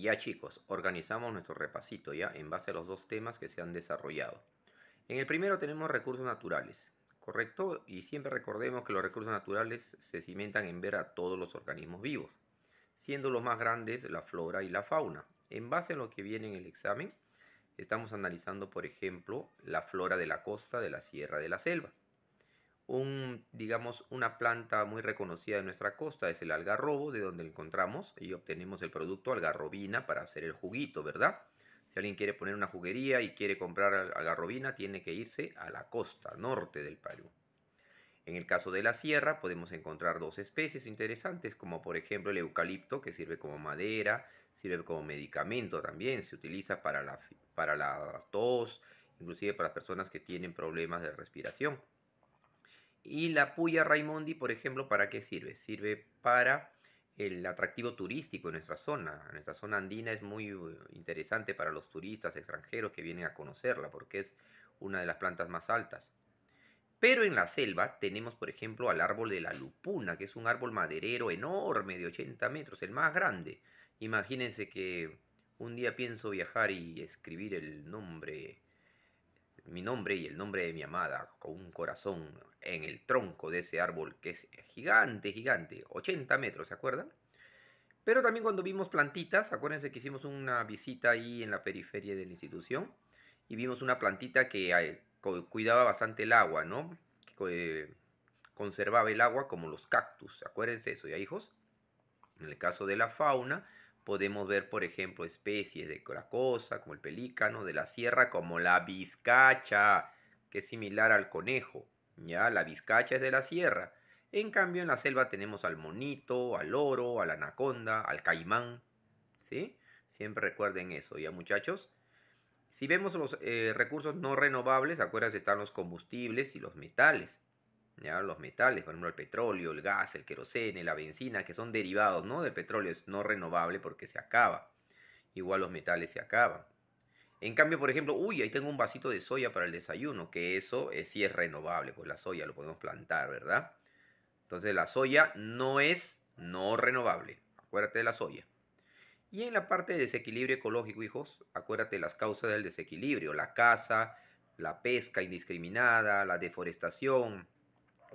ya chicos, organizamos nuestro repasito ya en base a los dos temas que se han desarrollado. En el primero tenemos recursos naturales, ¿correcto? Y siempre recordemos que los recursos naturales se cimentan en ver a todos los organismos vivos, siendo los más grandes la flora y la fauna. En base a lo que viene en el examen, estamos analizando, por ejemplo, la flora de la costa, de la sierra, de la selva digamos, una planta muy reconocida en nuestra costa es el algarrobo, de donde encontramos y obtenemos el producto algarrobina para hacer el juguito, ¿verdad? Si alguien quiere poner una juguería y quiere comprar algarrobina, tiene que irse a la costa norte del Perú. En el caso de la sierra podemos encontrar dos especies interesantes, como por ejemplo el eucalipto, que sirve como madera, sirve como medicamento también, se utiliza para la, para la tos, inclusive para las personas que tienen problemas de respiración. Y la puya Raimondi, por ejemplo, ¿para qué sirve? Sirve para el atractivo turístico en nuestra zona. en Nuestra zona andina es muy uh, interesante para los turistas extranjeros que vienen a conocerla porque es una de las plantas más altas. Pero en la selva tenemos, por ejemplo, al árbol de la lupuna, que es un árbol maderero enorme de 80 metros, el más grande. Imagínense que un día pienso viajar y escribir el nombre mi nombre y el nombre de mi amada con un corazón en el tronco de ese árbol que es gigante, gigante, 80 metros, ¿se acuerdan? Pero también cuando vimos plantitas, acuérdense que hicimos una visita ahí en la periferia de la institución y vimos una plantita que eh, cuidaba bastante el agua, ¿no? Que eh, conservaba el agua como los cactus, acuérdense eso, ya hijos. En el caso de la fauna, podemos ver, por ejemplo, especies de coracosa, como el pelícano, de la sierra, como la vizcacha, que es similar al conejo. Ya, la vizcacha es de la sierra. En cambio, en la selva tenemos al monito, al oro, a la anaconda, al caimán. ¿Sí? Siempre recuerden eso, ¿ya, muchachos? Si vemos los eh, recursos no renovables, acuérdense, están los combustibles y los metales los metales, por ejemplo, el petróleo, el gas, el querosene, la benzina, que son derivados ¿no? del petróleo, es no renovable porque se acaba. Igual los metales se acaban. En cambio, por ejemplo, uy, ahí tengo un vasito de soya para el desayuno, que eso eh, sí es renovable, pues la soya lo podemos plantar, ¿verdad? Entonces la soya no es no renovable, acuérdate de la soya. Y en la parte de desequilibrio ecológico, hijos, acuérdate de las causas del desequilibrio, la caza, la pesca indiscriminada, la deforestación,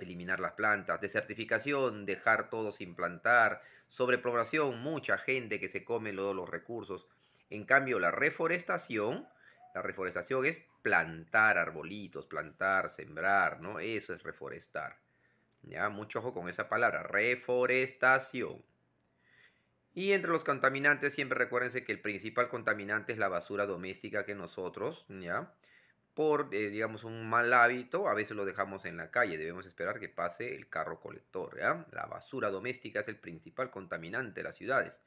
eliminar las plantas, desertificación, dejar todo sin plantar, sobrepoblación, mucha gente que se come todos los recursos. En cambio, la reforestación, la reforestación es plantar arbolitos, plantar, sembrar, ¿no? Eso es reforestar. Ya, mucho ojo con esa palabra, reforestación. Y entre los contaminantes, siempre recuérdense que el principal contaminante es la basura doméstica que nosotros, ¿ya? por, eh, digamos, un mal hábito, a veces lo dejamos en la calle, debemos esperar que pase el carro colector. ¿ya? La basura doméstica es el principal contaminante de las ciudades.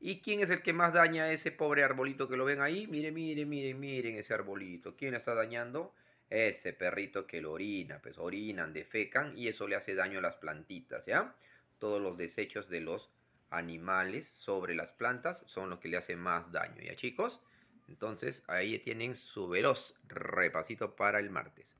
¿Y quién es el que más daña a ese pobre arbolito que lo ven ahí? Miren, miren, miren, miren ese arbolito. ¿Quién está dañando? Ese perrito que lo orina, pues orinan, defecan y eso le hace daño a las plantitas, ¿ya? Todos los desechos de los animales sobre las plantas son los que le hacen más daño, ¿ya chicos? Entonces ahí tienen su veloz repasito para el martes.